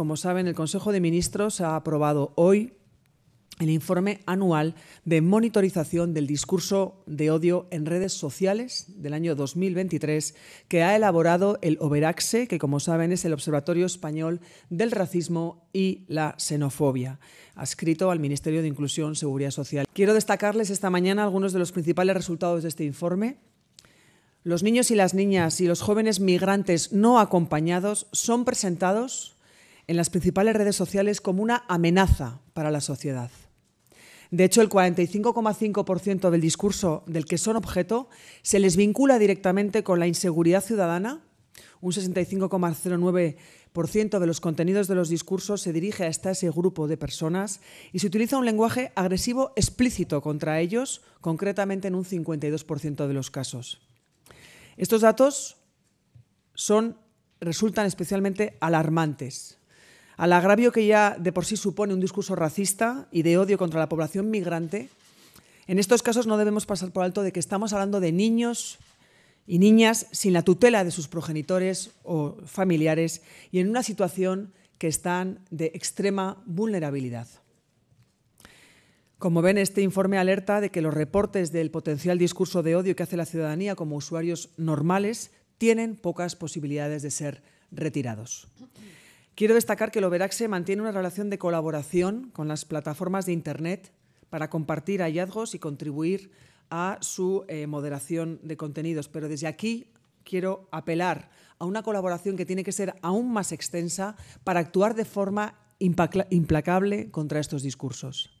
como saben, el Consejo de Ministros ha aprobado hoy el informe anual de monitorización del discurso de odio en redes sociales del año 2023 que ha elaborado el Oberaxe, que como saben es el Observatorio Español del Racismo y la Xenofobia, adscrito al Ministerio de Inclusión, Seguridad Social. Quiero destacarles esta mañana algunos de los principales resultados de este informe. Los niños y las niñas y los jóvenes migrantes no acompañados son presentados en las principales redes sociales como una amenaza para la sociedad. De hecho, el 45,5% del discurso del que son objeto se les vincula directamente con la inseguridad ciudadana, un 65,09% de los contenidos de los discursos se dirige hasta ese grupo de personas y se utiliza un lenguaje agresivo explícito contra ellos, concretamente en un 52% de los casos. Estos datos son, resultan especialmente alarmantes al agravio que ya de por sí supone un discurso racista y de odio contra la población migrante, en estos casos no debemos pasar por alto de que estamos hablando de niños y niñas sin la tutela de sus progenitores o familiares y en una situación que están de extrema vulnerabilidad. Como ven, este informe alerta de que los reportes del potencial discurso de odio que hace la ciudadanía como usuarios normales tienen pocas posibilidades de ser retirados. Quiero destacar que Loberaxe mantiene una relación de colaboración con las plataformas de Internet para compartir hallazgos y contribuir a su eh, moderación de contenidos. Pero desde aquí quiero apelar a una colaboración que tiene que ser aún más extensa para actuar de forma implacable contra estos discursos.